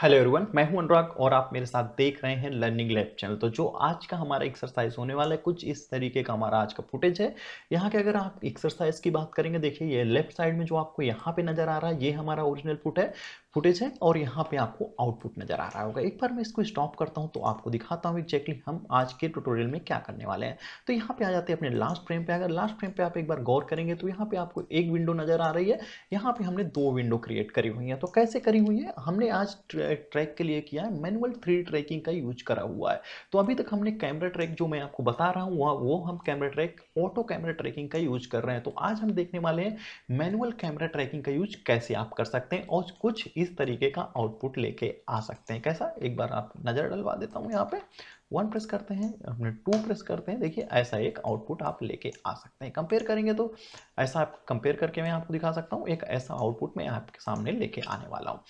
hello everyone मैं हूं अनुराग और आप मेरे साथ देख रहे हैं लर्निंग लैब चैनल तो जो आज का हमारा एक्सरसाइज होने वाला है कुछ इस तरीके का हमारा आज का फुटेज है यहाँ के अगर आप एक्सरसाइज की बात करेंगे देखिए ये लेफ्ट साइड में जो आपको यहाँ पे नजर आ रहा है ये हमारा ओरिजिनल फुट है फुटेज है और यहाँ पे आपको आउटपुट नज़र आ रहा होगा एक बार मैं इसको स्टॉप करता हूँ तो आपको दिखाता हूँ एक्जैक्टली हम आज के ट्यूटोरियल में क्या करने वाले हैं तो यहाँ पे आ जाते हैं अपने लास्ट फ्रेम पे अगर लास्ट फ्रेम पे आप एक बार गौर करेंगे तो यहाँ पे आपको एक विंडो नज़र आ रही है यहाँ पे हमने दो विंडो क्रिएट करी हुई है तो कैसे करी हुई है हमने आज ट्रैक के लिए किया है मैनुअल थ्री ट्रैकिंग का यूज करा हुआ है तो अभी तक हमने कैमरा ट्रैक जो मैं आपको बता रहा हूँ वो हम camera track auto camera tracking का यूज कर रहे हैं तो आज हम देखने वाले हैं मैनुअल कैमरा ट्रैकिंग का यूज कैसे आप कर सकते हैं और कुछ इस तरीके का आउटपुट लेके आ सकते हैं कैसा एक बार आप नज़र डलवा देता हूँ यहाँ पे वन प्रेस करते हैं अपने टू प्रेस करते हैं देखिए ऐसा एक आउटपुट आप लेके आ सकते हैं कंपेयर करेंगे तो ऐसा आप कंपेयर करके मैं आपको दिखा सकता हूँ एक ऐसा आउटपुट मैं आपके सामने लेके आने वाला हूँ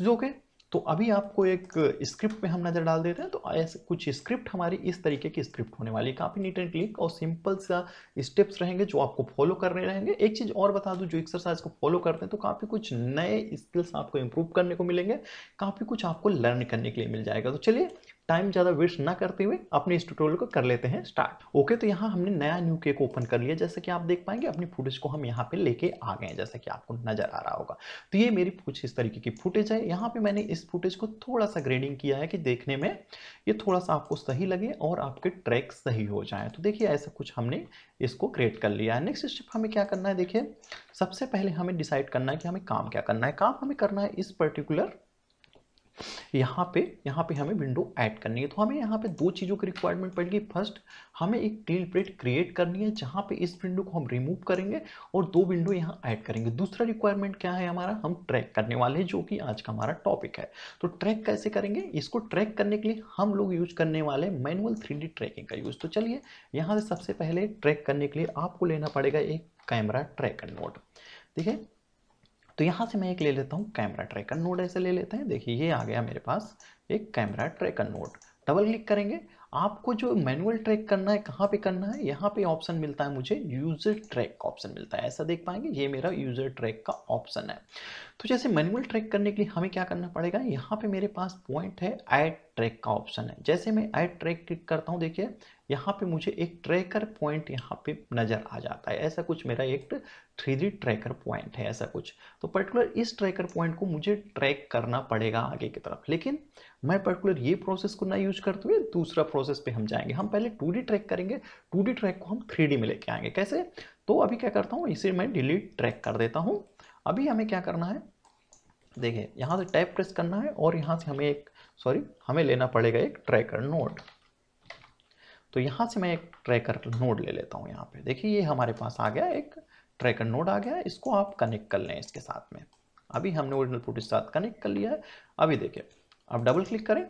जो कि तो अभी आपको एक स्क्रिप्ट पे हम नज़र डाल देते हैं तो ऐसे कुछ स्क्रिप्ट हमारी इस तरीके की स्क्रिप्ट होने वाली है काफ़ी नीट एंड क्लिक और सिंपल सा स्टेप्स रहेंगे जो आपको फॉलो करने रहेंगे एक चीज़ और बता दूँ जो एक्सरसाइज को फॉलो करते हैं तो काफ़ी कुछ नए स्किल्स आपको इम्प्रूव करने को मिलेंगे काफ़ी कुछ आपको लर्न करने के लिए मिल जाएगा तो चलिए टाइम ज़्यादा वेस्ट ना करते हुए अपने इस ट्यूटोरियल को कर लेते हैं स्टार्ट ओके तो यहाँ हमने नया न्यू केक ओपन कर लिया जैसे कि आप देख पाएंगे अपनी फुटेज को हम यहाँ पे लेके आ गए जैसे कि आपको नजर आ रहा होगा तो ये मेरी कुछ इस तरीके की फुटेज है यहाँ पे मैंने इस फुटेज को थोड़ा सा ग्रेडिंग किया है कि देखने में ये थोड़ा सा आपको सही लगे और आपके ट्रैक सही हो जाए तो देखिए ऐसा कुछ हमने इसको क्रिएट कर लिया है नेक्स्ट स्टेप हमें क्या करना है देखिए सबसे पहले हमें डिसाइड करना है कि हमें काम क्या करना है काम हमें करना है इस पर्टिकुलर यहाँ पे यहाँ पे हमें विंडो ऐड करनी है तो हमें यहाँ पे दो चीज़ों की रिक्वायरमेंट पड़ेगी फर्स्ट हमें एक डील प्लेट क्रिएट करनी है जहाँ पे इस विंडो को हम रिमूव करेंगे और दो विंडो यहाँ ऐड करेंगे दूसरा रिक्वायरमेंट क्या है हमारा हम ट्रैक करने वाले हैं जो कि आज का हमारा टॉपिक है तो ट्रैक कैसे करेंगे इसको ट्रैक करने के लिए हम लोग यूज करने वाले हैं मैनुअल थ्री ट्रैकिंग का यूज़ तो चलिए यहाँ से सबसे पहले ट्रैक करने के लिए आपको लेना पड़ेगा एक कैमरा ट्रैकर नोट ठीक है तो यहाँ से मैं एक ले लेता हूँ कैमरा ट्रैकर नोड ऐसे ले लेते हैं देखिए ये आ गया मेरे पास एक camera tracker node double click करेंगे आपको जो मैनुअल ट्रैक करना है कहाँ पे करना है यहाँ पे ऑप्शन मिलता है मुझे यूज़र ट्रैक का ऑप्शन मिलता है ऐसा देख पाएंगे ये मेरा यूज़र ट्रैक का ऑप्शन है तो जैसे मैनुअल ट्रैक करने के लिए हमें क्या करना पड़ेगा यहाँ पे मेरे पास पॉइंट है एट ट्रैक का ऑप्शन है जैसे मैं ऐड ट्रैक क्लिक करता हूँ देखिए यहाँ पे मुझे एक ट्रैकर पॉइंट यहाँ पे नज़र आ जाता है ऐसा कुछ मेरा एक थ्री डी ट्रैकर पॉइंट है ऐसा कुछ तो पर्टिकुलर इस ट्रैकर पॉइंट को मुझे ट्रैक करना पड़ेगा आगे की तरफ लेकिन मैं पर्टिकुलर ये प्रोसेस को ना यूज करते हुए दूसरा प्रोसेस पे हम जाएंगे हम पहले टू ट्रैक करेंगे टू ट्रैक को हम थ्री में लेके आएंगे कैसे तो अभी क्या करता हूँ इसे मैं डिलीट ट्रैक कर देता हूँ अभी हमें क्या करना है देखिए यहाँ से टैप प्रेस करना है और यहाँ से हमें एक सॉरी हमें लेना पड़ेगा एक ट्रैकर नोड तो यहाँ से मैं एक ट्रैकर नोड ले लेता हूँ यहाँ पे देखिए ये हमारे पास आ गया एक ट्रैकर नोड आ गया इसको आप कनेक्ट कर लें इसके साथ में अभी हमने ओरिजिनल फुट के साथ कनेक्ट कर लिया है अभी देखिए आप डबल क्लिक करें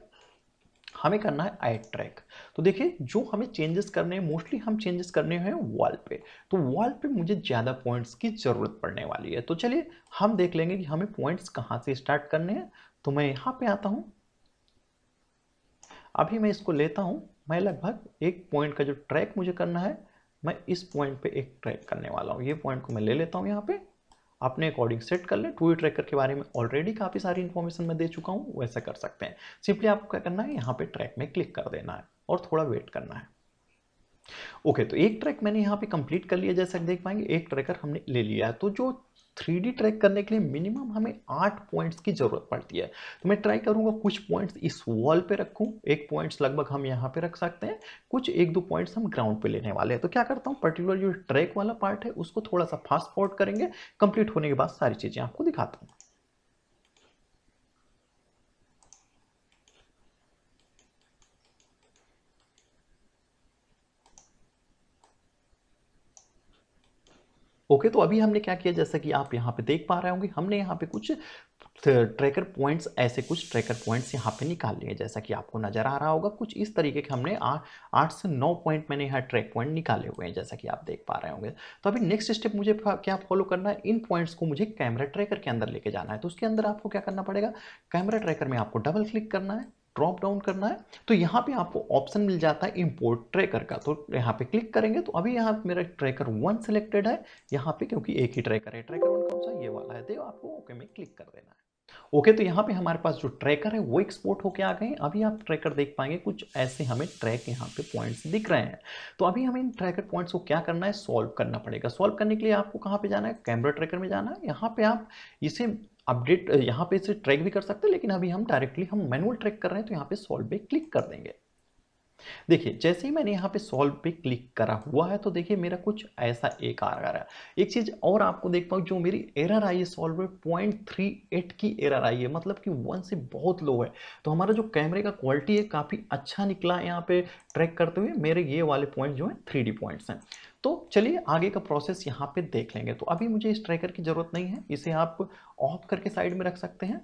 हमें करना है आई ट्रैक तो देखिए जो हमें चेंजेस करने हैं मोस्टली हम चेंजेस करने हैं वॉल पे तो वॉल पे मुझे ज़्यादा पॉइंट्स की ज़रूरत पड़ने वाली है तो चलिए हम देख लेंगे कि हमें पॉइंट्स कहाँ से स्टार्ट करने हैं तो मैं यहाँ पे आता हूँ अभी मैं इसको लेता हूँ मैं लगभग एक पॉइंट का जो ट्रैक मुझे करना है मैं इस पॉइंट पे एक ट्रैक करने वाला हूँ ये पॉइंट को मैं ले लेता हूँ यहाँ पर अपने अकॉर्डिंग सेट कर लें टू ट्रैकर के बारे में ऑलरेडी काफ़ी सारी इन्फॉर्मेशन मैं दे चुका हूँ वैसा कर सकते हैं सिंपली आपको क्या करना है यहाँ पर ट्रैक में क्लिक कर देना है और थोड़ा वेट करना है ओके okay, तो एक ट्रैक मैंने यहाँ पे कंप्लीट कर लिया जैसा देख पाएंगे एक ट्रैकर हमने ले लिया है तो जो थ्री ट्रैक करने के लिए मिनिमम हमें आठ पॉइंट्स की ज़रूरत पड़ती है तो मैं ट्राई करूंगा कुछ पॉइंट्स इस वॉल पे रखूँ एक पॉइंट्स लगभग हम यहाँ पे रख सकते हैं कुछ एक दो पॉइंट्स हम ग्राउंड पे लेने वाले हैं तो क्या करता हूँ पर्टिकुलर जो ट्रैक वाला पार्ट है उसको थोड़ा सा फास्ट फॉर्ड करेंगे कंप्लीट होने के बाद सारी चीज़ें आपको दिखाता हूँ ओके तो अभी हमने क्या किया जैसा कि आप यहाँ पे देख पा रहे होंगे हमने यहाँ पे कुछ ट्रैकर पॉइंट्स ऐसे कुछ ट्रैकर पॉइंट्स यहाँ पे निकाल लिए जैसा कि आपको नजर आ रहा होगा कुछ इस तरीके के हमने आठ से नौ पॉइंट मैंने यहाँ ट्रैक पॉइंट निकाले हुए हैं जैसा कि आप देख पा रहे होंगे तो अभी नेक्स्ट स्टेप मुझे क्या फॉलो करना है इन पॉइंट्स को मुझे कैमरा ट्रैकर के अंदर लेके जाना है तो उसके अंदर आपको क्या करना पड़ेगा कैमरा ट्रैकर में आपको डबल क्लिक करना है ड्रॉप डाउन करना है तो यहाँ पे आपको ऑप्शन मिल जाता है इंपोर्ट ट्रैकर का तो यहाँ पे क्लिक करेंगे तो अभी यहाँ मेरा ट्रैकर वन सिलेक्टेड है यहाँ पे क्योंकि एक ही ट्रैकर है ट्रैकर वन कौन सा ये वाला है तो आपको ओके में क्लिक कर देना है ओके okay, तो यहाँ पे हमारे पास जो ट्रैकर है वो एक्सपोर्ट होके आ गए अभी आप ट्रैकर देख पाएंगे कुछ ऐसे हमें ट्रैक यहाँ पे पॉइंट्स दिख रहे हैं तो अभी हमें इन ट्रैकर पॉइंट्स को क्या करना है सॉल्व करना पड़ेगा सॉल्व करने के लिए आपको कहाँ पे जाना है कैमरा ट्रैकर में जाना है यहाँ पे आप इसे अपडेट यहाँ पे इसे ट्रैक भी कर सकते हैं लेकिन अभी हम डायरेक्टली हम मैनुअल ट्रैक कर रहे हैं तो यहाँ पे सॉल्व पे क्लिक कर देंगे देखिए जैसे ही मैंने यहाँ पे सॉल्व पे क्लिक करा हुआ है तो देखिए मेरा कुछ ऐसा एक आ रहा है एक चीज़ और आपको देख पाऊँ जो मेरी एरर आई है सॉल्व पॉइंट थ्री एट की एरर आई है मतलब कि वन से बहुत लो है तो हमारा जो कैमरे का क्वालिटी है काफ़ी अच्छा निकला यहाँ पे ट्रैक करते हुए मेरे ये वाले पॉइंट जो हैं थ्री पॉइंट्स हैं तो चलिए आगे का प्रोसेस यहाँ पर देख लेंगे तो अभी मुझे इस ट्रैकर की ज़रूरत नहीं है इसे आप ऑफ करके साइड में रख सकते हैं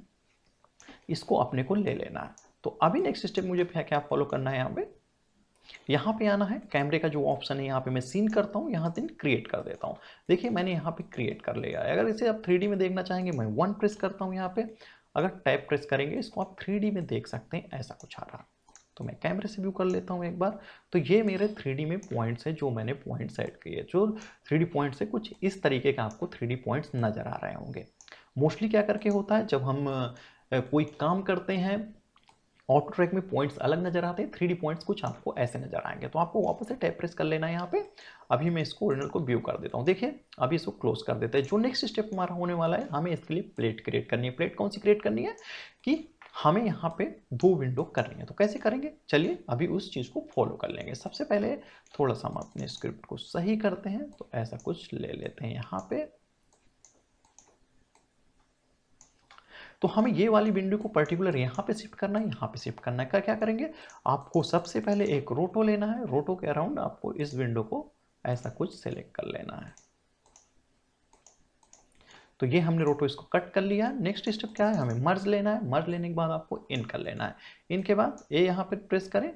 इसको अपने को ले लेना है तो अभी नेक्स्ट स्टेप मुझे क्या फॉलो करना है यहाँ पे यहाँ पे आना है कैमरे का जो ऑप्शन है यहाँ पे मैं सीन करता हूँ यहाँ से क्रिएट कर देता हूँ देखिए मैंने यहाँ पे क्रिएट कर लिया है अगर इसे आप थ्री में देखना चाहेंगे मैं वन प्रेस करता हूँ यहाँ पे अगर टैप प्रेस करेंगे इसको आप थ्री में देख सकते हैं ऐसा कुछ आ रहा तो मैं कैमरे से व्यू कर लेता हूँ एक बार तो ये मेरे थ्री में पॉइंट्स है जो मैंने पॉइंट सेट किए जो थ्री पॉइंट्स है कुछ इस तरीके का आपको थ्री पॉइंट्स नज़र आ रहे होंगे मोस्टली क्या करके होता है जब हम कोई काम करते हैं ऑटो ट्रैक में पॉइंट्स अलग नजर आते हैं थ्री पॉइंट्स कुछ आपको ऐसे नजर आएंगे तो आपको वापस से टैप प्रेस कर लेना है यहाँ पे अभी मैं इसको ओरिजिनल को व्यू कर देता हूँ देखिए अभी इसको क्लोज कर देते हैं जो नेक्स्ट स्टेप हमारा होने वाला है हमें इसके लिए प्लेट क्रिएट करनी है प्लेट कौन सी क्रिएट करनी है कि हमें यहाँ पे दो विंडो करनी है तो कैसे करेंगे चलिए अभी उस चीज़ को फॉलो कर लेंगे सबसे पहले थोड़ा सा हम अपने स्क्रिप्ट को सही करते हैं तो ऐसा कुछ ले लेते हैं यहाँ पे तो हमें ये वाली विंडो को पर्टिकुलर यहाँ पे शिफ्ट करना है यहाँ पे शिफ्ट करना है क्या करेंगे आपको सबसे पहले एक रोटो लेना है रोटो के अराउंड आपको इस विंडो को ऐसा कुछ सेलेक्ट कर लेना है तो ये हमने रोटो इसको कट कर लिया नेक्स्ट स्टेप क्या है हमें मर्ज लेना है मर्ज लेने के बाद आपको इन कर लेना है इनके बाद ए यहाँ पे प्रेस करें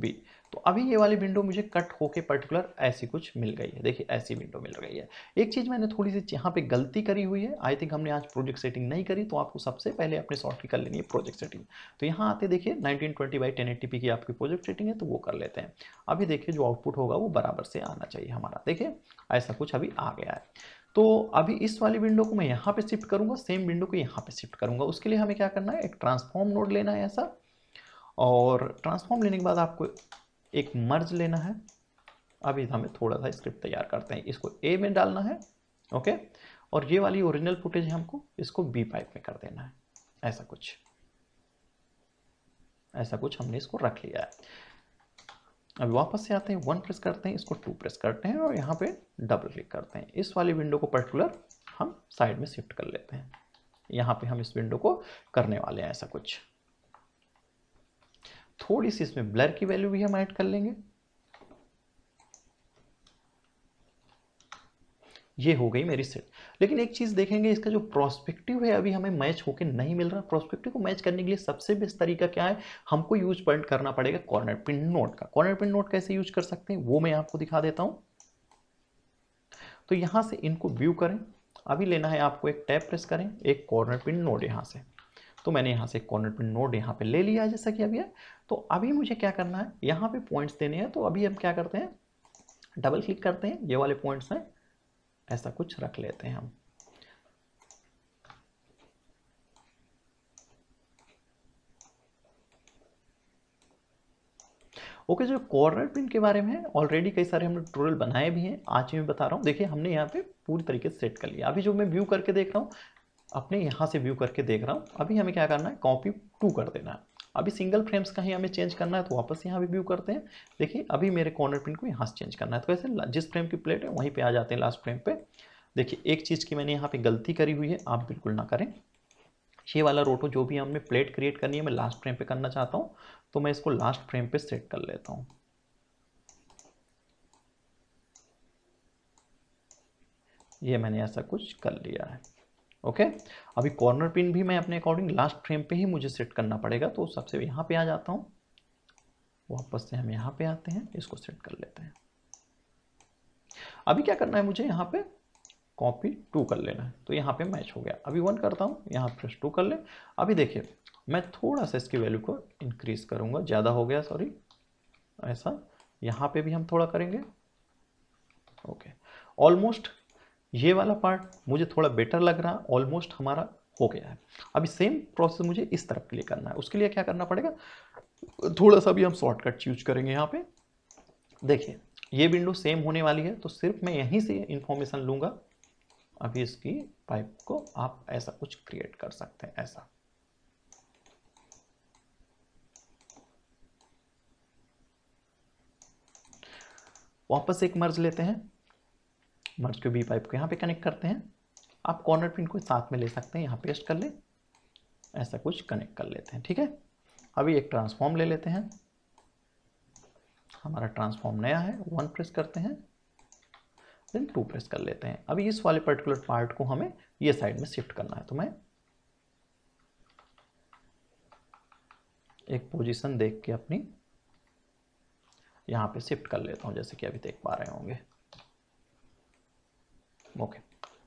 बी तो अभी ये वाली विंडो मुझे कट होके पर्टिकुलर ऐसी कुछ मिल गई है देखिए ऐसी विंडो मिल गई है एक चीज़ मैंने थोड़ी सी यहाँ पे गलती करी हुई है आई थिंक हमने आज प्रोजेक्ट सेटिंग नहीं करी तो आपको सबसे पहले अपने सॉफ्ट की कर लेनी है प्रोजेक्ट सेटिंग तो यहाँ आते देखिए 1920 बाई 1080p की आपकी प्रोजेक्ट सेटिंग है तो वो कर लेते हैं अभी देखिए जो आउटपुट होगा वो बराबर से आना चाहिए हमारा देखिए ऐसा कुछ अभी आ गया है तो अभी इस वाली विंडो को मैं यहाँ पे शिफ्ट करूँगा सेम विंडो को यहाँ पे शिफ्ट करूँगा उसके लिए हमें क्या करना है एक ट्रांसफॉर्म नोड लेना है ऐसा और ट्रांसफॉर्म लेने के बाद आपको एक मर्ज लेना है अभी हमें थोड़ा सा स्क्रिप्ट तैयार करते हैं इसको ए में डालना है ओके और ये वाली ओरिजिनल फुटेज है हमको इसको बी पाइप में कर देना है ऐसा कुछ ऐसा कुछ हमने इसको रख लिया है अब वापस से आते हैं वन प्रेस करते हैं इसको टू प्रेस करते हैं और यहाँ पे डबल क्लिक करते हैं इस वाली विंडो को पर्टिकुलर हम साइड में शिफ्ट कर लेते हैं यहाँ पे हम इस विंडो को करने वाले हैं ऐसा कुछ थोड़ी सी इसमें ब्लर की वैल्यू भी हम ऐड कर लेंगे ये हो गई मेरी सेट लेकिन एक चीज़ देखेंगे इसका जो प्रोस्पेक्टिव है अभी हमें मैच होके नहीं मिल रहा प्रोस्पेक्टिव को मैच करने के लिए सबसे बेस्ट तरीका क्या है हमको यूज पॉइंट करना पड़ेगा कॉर्नर पिन नोट का कॉर्नर पिन नोट कैसे यूज कर सकते हैं वो मैं आपको दिखा देता हूं तो यहां से इनको व्यू करें अभी लेना है आपको एक टैप प्रेस करें एक कॉर्नर पिन नोट यहां से तो मैंने यहाँ से कॉर्नर पे नोड यहाँ पे ले लिया जैसा कि अभी है तो अभी मुझे क्या करना है यहाँ पे पॉइंट्स देने हैं तो अभी हम क्या करते हैं डबल क्लिक करते हैं ये वाले पॉइंट्स हैं ऐसा कुछ रख लेते हैं हम ओके okay, जो कॉर्नर पिन के बारे में ऑलरेडी कई सारे हमने ट्रोल बनाए भी हैं आज ही मैं बता रहा हूँ देखिए हमने यहाँ पे पूरी तरीके से सेट कर लिया अभी जो मैं व्यू करके देख रहा हूँ अपने यहाँ से व्यू करके देख रहा हूँ अभी हमें क्या करना है कॉपी टू कर देना है अभी सिंगल फ्रेम्स का ही हमें चेंज करना है तो वापस यहाँ भी व्यू करते हैं देखिए अभी मेरे कॉर्नर प्रिंट को यहाँ से चेंज करना है तो वैसे जिस फ्रेम की प्लेट है वहीं पर आ जाते हैं लास्ट फ्रेम पर देखिए एक चीज़ की मैंने यहाँ पर गलती करी हुई है आप बिल्कुल ना करें ये वाला रोटो जो भी हमने प्लेट क्रिएट करनी है मैं लास्ट फ्रेम पर करना चाहता हूँ तो मैं इसको लास्ट फ्रेम पर सेट कर लेता हूँ ये मैंने ऐसा कुछ कर लिया है ओके अभी कॉर्नर पिन भी मैं अपने अकॉर्डिंग लास्ट फ्रेम पे ही मुझे सेट करना पड़ेगा तो सबसे यहाँ पे आ जाता हूँ वापस से हम यहाँ पे आते हैं इसको सेट कर लेते हैं अभी क्या करना है मुझे यहाँ पे कॉपी टू कर लेना है तो यहाँ पे मैच हो गया अभी वन करता हूँ यहाँ फ्रेश टू कर ले अभी देखिए मैं थोड़ा सा इसकी वैल्यू को इंक्रीज करूँगा ज़्यादा हो गया सॉरी ऐसा यहाँ पे भी हम थोड़ा करेंगे ओके ऑलमोस्ट ये वाला पार्ट मुझे थोड़ा बेटर लग रहा है ऑलमोस्ट हमारा हो गया है अभी सेम प्रोसेस मुझे इस तरफ के लिए करना है उसके लिए क्या करना पड़ेगा थोड़ा सा भी हम शॉर्टकट यूज करेंगे यहाँ पे देखिए ये विंडो सेम होने वाली है तो सिर्फ मैं यहीं से इन्फॉर्मेशन लूंगा अभी इसकी पाइप को आप ऐसा कुछ क्रिएट कर सकते हैं ऐसा वापस एक मर्ज लेते हैं मर्ज के बी पाइप को यहाँ पे कनेक्ट करते हैं आप कॉर्नर पिन को साथ में ले सकते हैं यहाँ पेस्ट कर ले ऐसा कुछ कनेक्ट कर लेते हैं ठीक है अभी एक ट्रांसफॉर्म ले लेते हैं हमारा ट्रांसफॉर्म नया है वन प्रेस करते हैं देन टू प्रेस कर लेते हैं अभी इस वाले पर्टिकुलर पार्ट को हमें ये साइड में शिफ्ट करना है तो मैं एक पोजीशन देख के अपनी यहाँ पे शिफ्ट कर लेता हूँ जैसे कि अभी देख पा रहे होंगे ओके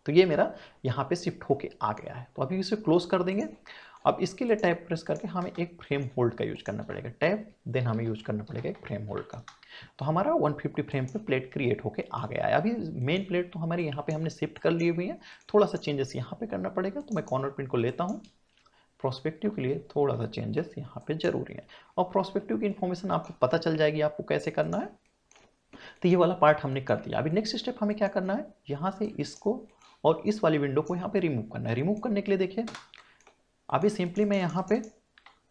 तो ये मेरा यहाँ पे शिफ्ट होके आ गया है तो अभी इसे क्लोज कर देंगे अब इसके लिए टैप प्रेस करके हमें एक फ्रेम होल्ड का यूज करना पड़ेगा टैप देन हमें यूज करना पड़ेगा एक फ्रेम होल्ड का तो हमारा 150 फ्रेम पे प्लेट क्रिएट होके आ गया है अभी मेन प्लेट तो हमारे यहाँ पे हमने शिफ्ट कर लिए हुई हैं थोड़ा सा चेंजेस यहाँ पे करना पड़ेगा तो मैं कॉर्नर प्रिंट को लेता हूँ प्रोस्पेक्टिव के लिए थोड़ा सा चेंजेस यहाँ पे जरूरी है और प्रोस्पेक्टिव की इन्फॉर्मेशन आपको पता चल जाएगी आपको कैसे करना है तो ये वाला पार्ट हमने कर दिया अभी नेक्स्ट स्टेप हमें क्या करना है यहाँ से इसको और इस वाली विंडो को यहाँ पे रिमूव करना है रिमूव करने के लिए देखिए अभी सिंपली मैं यहाँ पे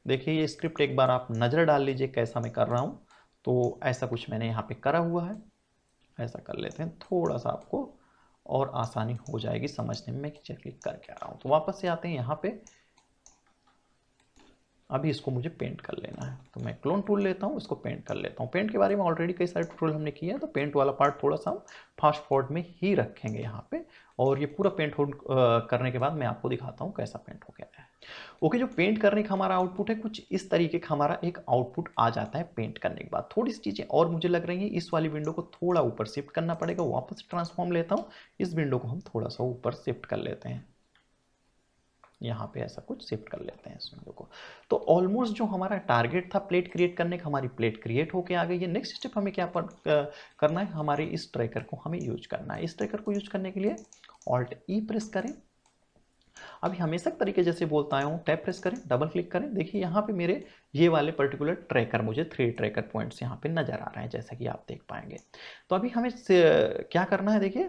देखिए ये स्क्रिप्ट एक बार आप नज़र डाल लीजिए कैसा मैं कर रहा हूँ तो ऐसा कुछ मैंने यहाँ पे करा हुआ है ऐसा कर लेते हैं थोड़ा सा आपको और आसानी हो जाएगी समझने में मैं क्लिक करके आ रहा हूँ तो वापस से आते हैं यहाँ पर अभी इसको मुझे पेंट कर लेना है तो मैं क्लोन टूल लेता हूँ इसको पेंट कर लेता हूँ पेंट के बारे में ऑलरेडी कई सारे टूल हमने किया है तो पेंट वाला पार्ट थोड़ा सा हम फास्ट फॉर्ड में ही रखेंगे यहाँ पे और ये पूरा पेंट होल्ड करने के बाद मैं आपको दिखाता हूँ कैसा पेंट हो गया है ओके जो पेंट करने का हमारा आउटपुट है कुछ इस तरीके का हमारा एक आउटपुट आ जाता है पेंट करने के बाद थोड़ी सी चीज़ें और मुझे लग रही हैं इस वाली विंडो को थोड़ा ऊपर शिफ्ट करना पड़ेगा वापस ट्रांसफॉर्म लेता हूँ इस विंडो को हम थोड़ा सा ऊपर शिफ्ट कर लेते हैं यहाँ पे ऐसा कुछ शिफ्ट कर लेते हैं इस विंडो को तो ऑलमोस्ट जो हमारा टारगेट था प्लेट क्रिएट करने का हमारी प्लेट क्रिएट होके आ गई है नेक्स्ट स्टेप हमें क्या पर करना है हमारे इस ट्रैकर को हमें यूज करना है इस ट्रैकर को यूज करने के लिए ऑल्ट ई प्रेस करें अभी हमेशा तरीके जैसे बोलता आया हूँ टैप प्रेस करें डबल क्लिक करें देखिए यहाँ पे मेरे ये वाले पर्टिकुलर ट्रैकर मुझे थ्री ट्रैकर पॉइंट्स यहाँ पे नज़र आ रहे हैं जैसा कि आप देख पाएंगे तो अभी हमें क्या करना है देखिए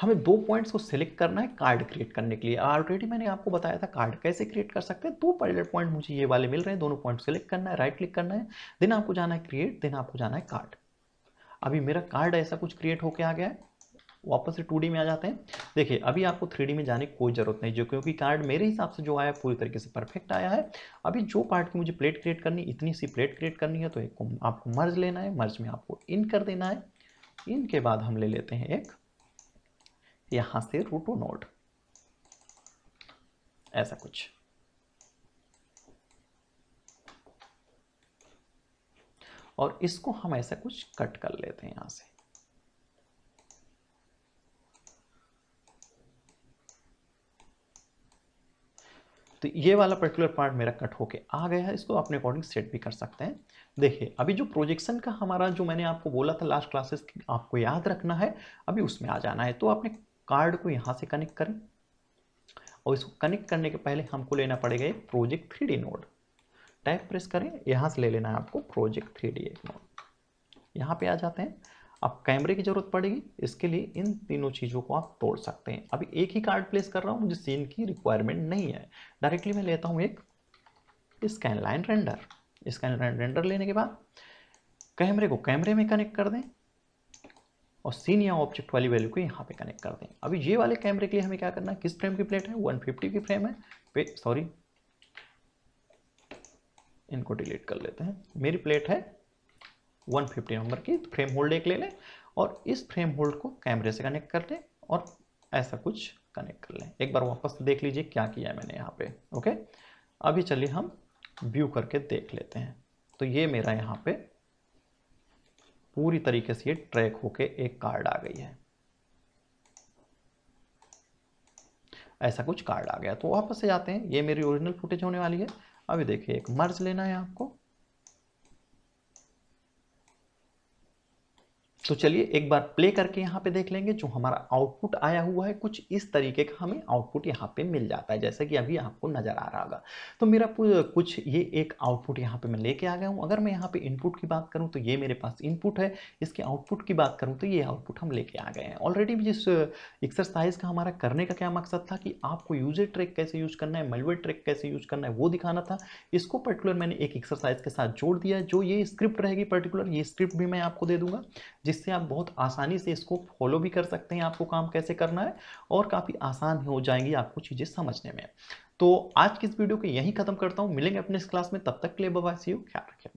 हमें दो पॉइंट्स को सिलेक्ट करना है कार्ड क्रिएट करने के लिए ऑलरेडी मैंने आपको बताया था कार्ड कैसे क्रिएट कर सकते हैं दो पायलट पॉइंट मुझे ये वाले मिल रहे हैं दोनों पॉइंट सेलेक्ट करना है राइट क्लिक करना है देन आपको जाना है क्रिएट देन आपको जाना है कार्ड अभी मेरा कार्ड ऐसा कुछ क्रिएट होके आ गया है वापस से टू में आ जाते हैं देखिए अभी आपको थ्री में जाने की कोई ज़रूरत नहीं जो क्योंकि कार्ड मेरे हिसाब से जो आया पूरी तरीके से परफेक्ट आया है अभी जो पार्ट की मुझे प्लेट क्रिएट करनी इतनी सी प्लेट क्रिएट करनी है तो एक आपको मर्ज लेना है मर्ज में आपको इन कर देना है इन के बाद हम ले लेते हैं एक यहां से रूटो नोड ऐसा कुछ और इसको हम ऐसा कुछ कट कर लेते हैं यहां से तो ये वाला पर्टिकुलर पार्ट मेरा कट होके आ गया है इसको अपने अकॉर्डिंग सेट भी कर सकते हैं देखिए अभी जो प्रोजेक्शन का हमारा जो मैंने आपको बोला था लास्ट क्लासेस आपको याद रखना है अभी उसमें आ जाना है तो आपने कार्ड को यहाँ से कनेक्ट करें और इसको कनेक्ट करने के पहले हमको लेना पड़ेगा एक project three node tab press करें यहाँ से ले लेना है आपको प्रोजेक्ट थ्री डी नोड यहाँ पे आ जाते हैं अब कैमरे की ज़रूरत पड़ेगी इसके लिए इन तीनों चीज़ों को आप तोड़ सकते हैं अभी एक ही कार्ड प्लेस कर रहा हूँ मुझे सीन की रिक्वायरमेंट नहीं है डायरेक्टली मैं लेता हूँ एक scan line render scan line render लेने के बाद कैमरे को कैमरे में कनेक्ट कर दें और सीन या ऑब्जेक्ट वाली वैल्यू को यहाँ पे कनेक्ट कर दें अभी ये वाले कैमरे के लिए हमें क्या करना है किस फ्रेम की प्लेट है 150 की फ्रेम है पे सॉरी इनको डिलीट कर लेते हैं मेरी प्लेट है 150 नंबर की फ्रेम होल्ड एक ले लें और इस फ्रेम होल्ड को कैमरे से कनेक्ट कर लें और ऐसा कुछ कनेक्ट कर लें एक बार वापस देख लीजिए क्या किया है मैंने यहाँ पे ओके अभी चलिए हम व्यू करके देख लेते हैं तो ये मेरा यहाँ पे पूरी तरीके से ये ट्रैक होके एक कार्ड आ गई है ऐसा कुछ कार्ड आ गया तो वापस से जाते हैं ये मेरी ओरिजिनल फुटेज होने वाली है अभी देखिए एक मर्ज लेना है आपको तो चलिए एक बार प्ले करके यहाँ पे देख लेंगे जो हमारा आउटपुट आया हुआ है कुछ इस तरीके का हमें आउटपुट यहाँ पे मिल जाता है जैसा कि अभी आपको नज़र आ रहा होगा तो मेरा कुछ ये एक आउटपुट यहाँ पे मैं लेके आ गया हूँ अगर मैं यहाँ पे इनपुट की बात करूँ तो ये मेरे पास इनपुट है इसके आउटपुट की बात करूँ तो ये आउटपुट हम लेके आ गए हैं ऑलरेडी जिस एक्सरसाइज का हमारा करने का क्या मकसद था कि आपको यूजर ट्रैक कैसे यूज़ करना है मल्वर ट्रैक कैसे यूज़ करना है वो दिखाना था इसको पर्टिकुलर मैंने एक एक्सरसाइज के साथ जोड़ दिया जो ये स्क्रिप्ट रहेगी पर्टिकुलर ये स्क्रिप्ट भी मैं आपको दे दूंगा जिस जिससे आप बहुत आसानी से इसको फॉलो भी कर सकते हैं आपको काम कैसे करना है और काफ़ी आसान हो जाएंगी आपको चीज़ें समझने में तो आज की इस वीडियो को यहीं खत्म करता हूँ मिलेंगे अपने इस क्लास में तब तक के लिए बबा सी ख्याल रखें